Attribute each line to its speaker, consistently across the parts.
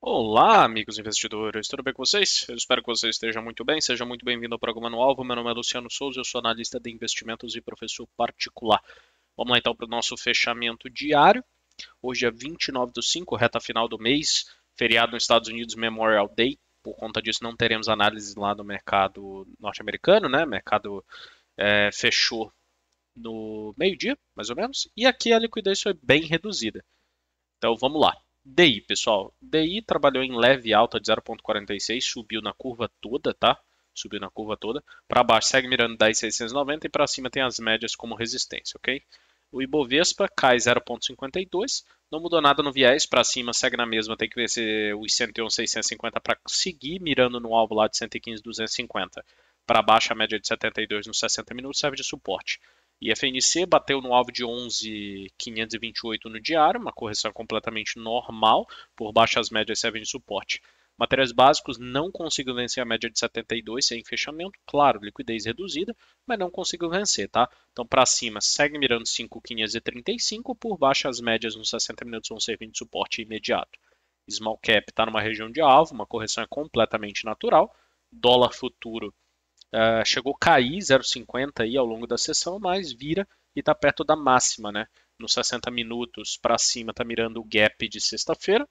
Speaker 1: Olá, amigos investidores, tudo bem com vocês? Eu espero que vocês estejam muito bem. Seja muito bem-vindo ao programa No Alvo. Meu nome é Luciano Souza, eu sou analista de investimentos e professor particular. Vamos lá então para o nosso fechamento diário. Hoje é 29 do 5, reta final do mês, feriado nos Estados Unidos, Memorial Day. Por conta disso, não teremos análise lá no mercado norte-americano, né? mercado é, fechou no meio-dia, mais ou menos, e aqui a liquidez foi bem reduzida. Então vamos lá. DI, pessoal. DI trabalhou em leve alta de 0,46, subiu na curva toda, tá? Subiu na curva toda. Para baixo segue mirando 10.690 e para cima tem as médias como resistência, ok? O Ibovespa cai 0,52, não mudou nada no viés, para cima segue na mesma, tem que vencer os 101.650 para seguir mirando no alvo lá de 115.250. Para baixo a média de 72 nos 60 minutos serve de suporte. E FNC bateu no alvo de 11,528 no diário, uma correção completamente normal por baixas médias servem de suporte. Materiais básicos não conseguiu vencer a média de 72 sem fechamento, claro, liquidez reduzida, mas não conseguiu vencer, tá? Então para cima segue mirando 5,535 por baixas médias nos 60 minutos vão servir de suporte imediato. Small cap está numa região de alvo, uma correção é completamente natural. Dólar futuro ah, chegou a cair 0,50 aí ao longo da sessão, mas vira e está perto da máxima, né? Nos 60 minutos para cima está mirando o gap de sexta-feira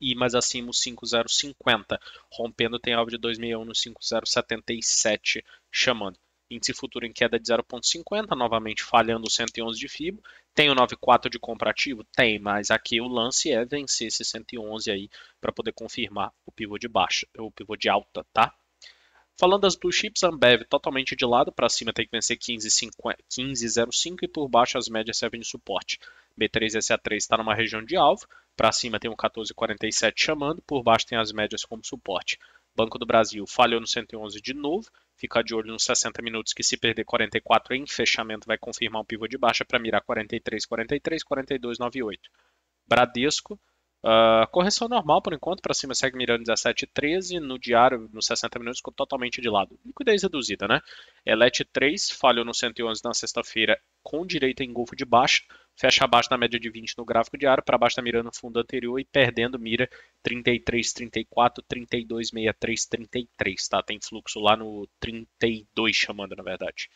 Speaker 1: e mais acima o 5,050, rompendo tem alvo de 2,61 no 5,077 chamando. Índice futuro em queda de 0,50, novamente falhando o 111 de FIBO. Tem o 9,4 de comprativo Tem, mas aqui o lance é vencer esse 111 aí para poder confirmar o pivô de baixa, o pivô de alta, tá? Falando das blue chips, Ambev totalmente de lado, para cima tem que vencer 15,05 15, e por baixo as médias servem de suporte. B3SA3 está numa região de alvo, para cima tem um 14,47 chamando, por baixo tem as médias como suporte. Banco do Brasil falhou no 111 de novo, fica de olho nos 60 minutos que se perder 44 em fechamento vai confirmar um pivô de baixa para mirar 43, 43, 42, 98. Bradesco Uh, correção normal por enquanto, para cima segue mirando 17,13, no diário, nos 60 minutos, ficou totalmente de lado. Liquidez reduzida, né? Elet 3, falhou no 111 na sexta-feira, com direito em golfo de baixa, fecha abaixo da média de 20 no gráfico diário, para baixo está mirando fundo anterior e perdendo mira 33, 34, 32, 63, 33, tá? Tem fluxo lá no 32 chamando, na verdade.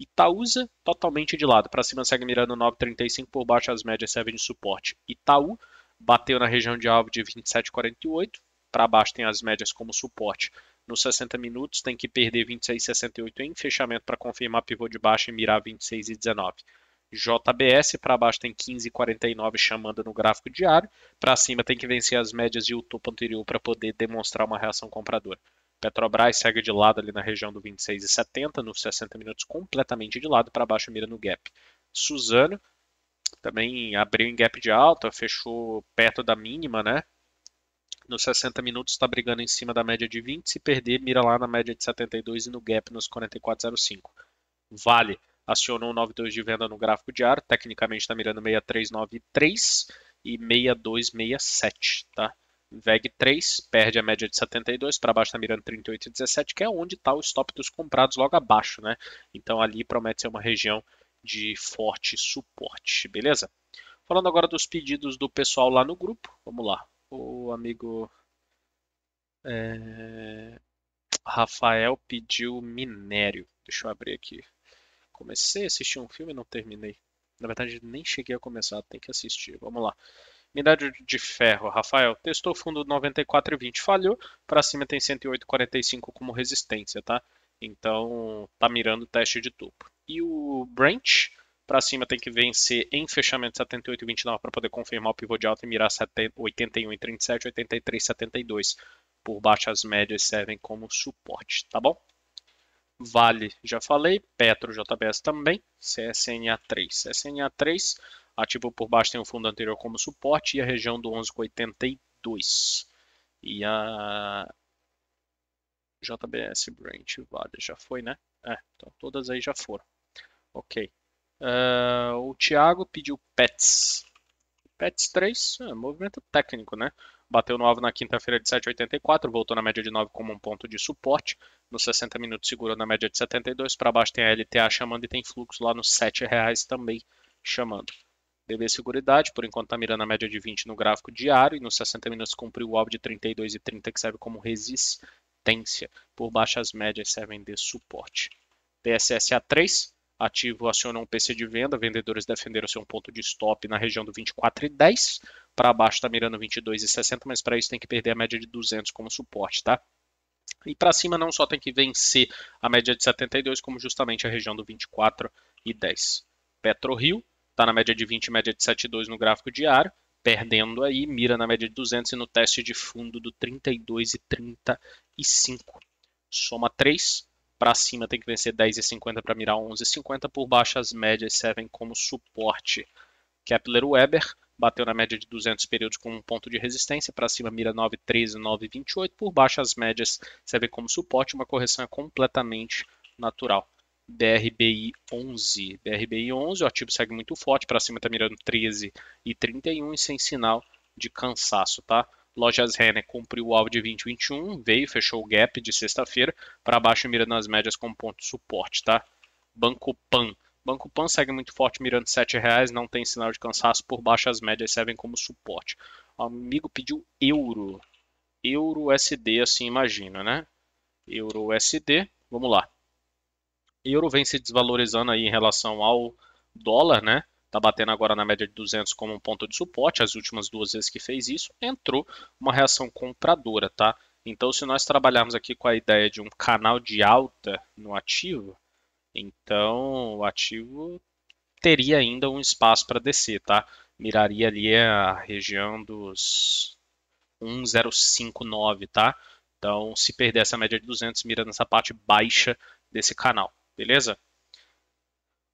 Speaker 1: Itaúsa totalmente de lado, para cima segue mirando 9,35, por baixo as médias servem de suporte. Itaú bateu na região de alvo de 27,48. Para baixo tem as médias como suporte. Nos 60 minutos tem que perder 26,68 em fechamento para confirmar pivô de baixo e mirar 26,19. JBS para baixo tem 15,49 chamando no gráfico diário. Para cima tem que vencer as médias e o topo anterior para poder demonstrar uma reação compradora. Petrobras segue de lado ali na região do 26,70, nos 60 minutos completamente de lado para baixo mira no gap. Suzano também abriu em gap de alta, fechou perto da mínima, né? Nos 60 minutos está brigando em cima da média de 20, se perder, mira lá na média de 72 e no gap nos 44,05. Vale acionou 92 de venda no gráfico diário, tecnicamente está mirando 6393 e 6267, tá? VEG 3 perde a média de 72, para baixo está mirando 38,17, que é onde está o stop dos comprados logo abaixo, né? Então ali promete ser uma região de forte suporte, beleza? Falando agora dos pedidos do pessoal lá no grupo, vamos lá. O amigo é, Rafael pediu minério. Deixa eu abrir aqui. Comecei a assistir um filme e não terminei. Na verdade, nem cheguei a começar, tem que assistir. Vamos lá. Minério de ferro, Rafael, testou fundo 94,20, falhou. Para cima tem 108,45 como resistência, tá? Então, tá mirando o teste de topo e o Branch. Para cima tem que vencer em fechamento 78 e 29 para poder confirmar o pivô de alta e mirar 70, 81 e 37, 83 72. Por baixo as médias servem como suporte, tá bom? Vale, já falei, Petro JBS também, CSNA3. CSNA3, ativo por baixo tem o fundo anterior como suporte e a região do 11,82 E a JBS Branch Vale já foi, né? É, então todas aí já foram. Ok. Uh, o Thiago pediu Pets. Pets 3, é, movimento técnico, né? Bateu no alvo na quinta-feira de 7,84, voltou na média de 9 como um ponto de suporte. Nos 60 minutos segurou na média de 72. Para baixo tem a LTA chamando e tem fluxo lá nos R$ reais também chamando. DB Seguridade, por enquanto, está mirando a média de 20 no gráfico diário e nos 60 minutos cumpriu o alvo de 32 e que serve como resistência. Por baixo, as médias servem de suporte. TSS 3 Ativo acionou um PC de venda, vendedores defenderam seu ponto de stop na região do 24,10. Para baixo está mirando 22,60, mas para isso tem que perder a média de 200 como suporte, tá? E para cima não só tem que vencer a média de 72, como justamente a região do 24 e 10. está na média de 20, média de 7,2 no gráfico diário, perdendo aí, mira na média de 200 e no teste de fundo do 32 e 35. Soma 3, para cima tem que vencer 10,50 para mirar 11,50. Por baixo as médias servem como suporte. Kepler Weber bateu na média de 200 períodos com um ponto de resistência. Para cima mira 9,13, 9,28. Por baixo as médias servem como suporte. Uma correção é completamente natural. BRBI 11. BRBI 11, o ativo segue muito forte, para cima está mirando 13 e 31 e sem sinal de cansaço, tá? Lojas Renner cumpriu o alvo de 2021, veio, fechou o gap de sexta-feira para baixo mirando as médias com ponto suporte, tá? Banco Pan. Banco Pan segue muito forte mirando R$ 7,00, não tem sinal de cansaço, por baixo as médias servem como suporte. O amigo pediu euro. Euro USD, assim imagina, né? Euro USD, vamos lá. Euro vem se desvalorizando aí em relação ao dólar, né? está batendo agora na média de 200 como um ponto de suporte, as últimas duas vezes que fez isso, entrou uma reação compradora, tá? Então, se nós trabalharmos aqui com a ideia de um canal de alta no ativo, então o ativo teria ainda um espaço para descer, tá? Miraria ali a região dos 1059, tá? Então, se perder essa média de 200, mira nessa parte baixa desse canal, beleza?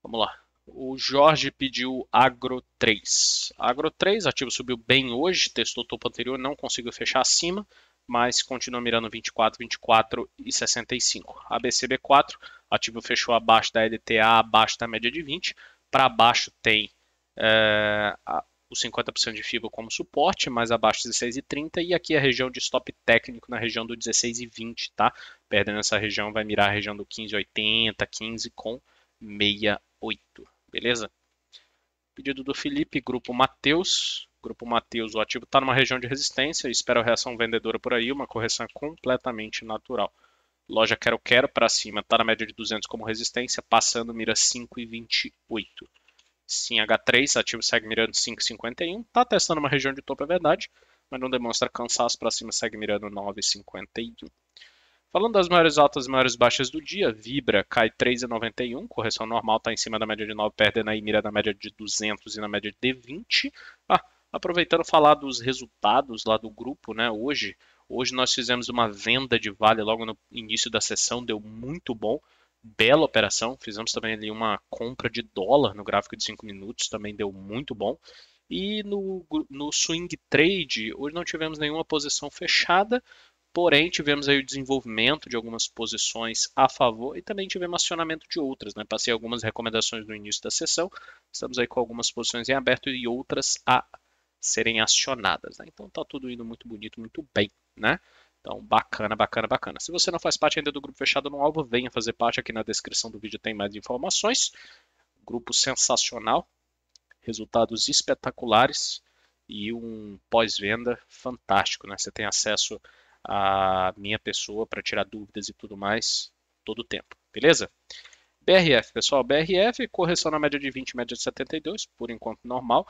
Speaker 1: Vamos lá. O Jorge pediu Agro 3. Agro 3, ativo subiu bem hoje, testou o topo anterior, não conseguiu fechar acima, mas continua mirando 24, 24 e 65. ABCB4, ativo fechou abaixo da LTA, abaixo da média de 20. Para baixo tem é, os 50% de FIBA como suporte, mais abaixo de 16,30 e aqui a região de stop técnico na região do 16,20, tá? Perdendo essa região vai mirar a região do 15,80, 15 com 68 beleza? Pedido do Felipe, grupo Mateus. Grupo Mateus, o ativo está numa região de resistência, espera a reação vendedora por aí, uma correção completamente natural. Loja Quero Quero para cima, está na média de 200 como resistência, passando mira 5,28. Sim, H3, ativo segue mirando 5,51, está testando uma região de topo, é verdade, mas não demonstra cansaço, para cima segue mirando 9,51. Falando das maiores altas e maiores baixas do dia, Vibra cai 3,91, correção normal está em cima da média de 9, perdendo aí mira na média de 200 e na média de 20. Ah, aproveitando falar dos resultados lá do grupo, né, hoje, hoje nós fizemos uma venda de Vale logo no início da sessão, deu muito bom, bela operação, fizemos também ali uma compra de dólar no gráfico de 5 minutos, também deu muito bom. E no, no swing trade, hoje não tivemos nenhuma posição fechada, Porém, tivemos aí o desenvolvimento de algumas posições a favor e também tivemos acionamento de outras. Né? Passei algumas recomendações no início da sessão. Estamos aí com algumas posições em aberto e outras a serem acionadas. Né? Então está tudo indo muito bonito, muito bem. Né? Então, bacana, bacana, bacana. Se você não faz parte ainda do grupo fechado no alvo, venha fazer parte. Aqui na descrição do vídeo tem mais informações. Grupo sensacional, resultados espetaculares e um pós-venda fantástico. Né? Você tem acesso a minha pessoa para tirar dúvidas e tudo mais todo o tempo, beleza? BRF, pessoal, BRF, correção na média de 20, média de 72, por enquanto normal.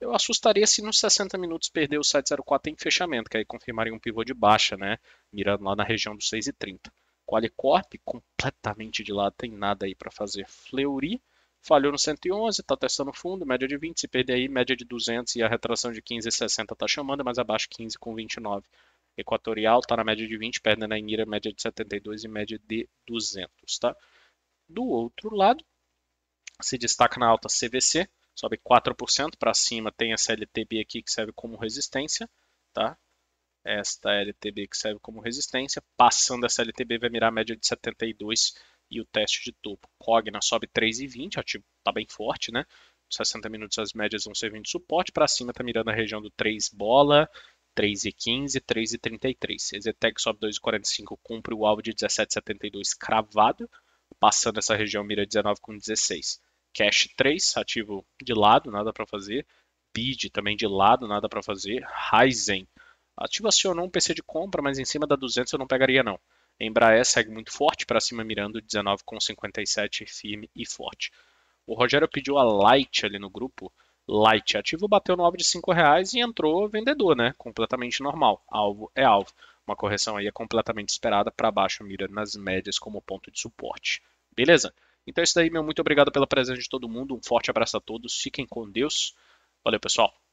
Speaker 1: Eu assustaria se nos 60 minutos perder o 704 em fechamento, que aí confirmaria um pivô de baixa, né? Mirando lá na região dos 6,30. Qualicorp completamente de lado, tem nada aí para fazer. Fleury falhou no 111, está testando fundo, média de 20. Se perder aí, média de 200 e a retração de 15,60 está chamando, mas abaixo 15 com 29 Equatorial está na média de 20, perna na Emira, média de 72 e média de 200. Tá? Do outro lado, se destaca na alta CVC, sobe 4% para cima, tem essa LTB aqui que serve como resistência, tá? Esta LTB que serve como resistência, passando essa LTB vai mirar a média de 72 e o teste de topo. Cogna sobe 3,20, ativo tá bem forte, né? 60 minutos as médias vão servindo de suporte, para cima está mirando a região do 3 bola, 3,15, 3,33. Ezetec sobe 2,45, cumpre o alvo de 17,72 cravado, passando essa região mira 19,16. Cash 3, ativo de lado, nada para fazer. Bid também de lado, nada para fazer. Ryzen, ativo acionou um PC de compra, mas em cima da 200 eu não pegaria não. Embraer segue muito forte para cima mirando 19,57, firme e forte. O Rogério pediu a light ali no grupo, light. Ativo bateu no alvo de 5 reais e entrou vendedor, né? Completamente normal. Alvo é alvo. Uma correção aí é completamente esperada para baixo, mira nas médias como ponto de suporte. Beleza? Então é isso aí meu. Muito obrigado pela presença de todo mundo. Um forte abraço a todos. Fiquem com Deus. Valeu, pessoal.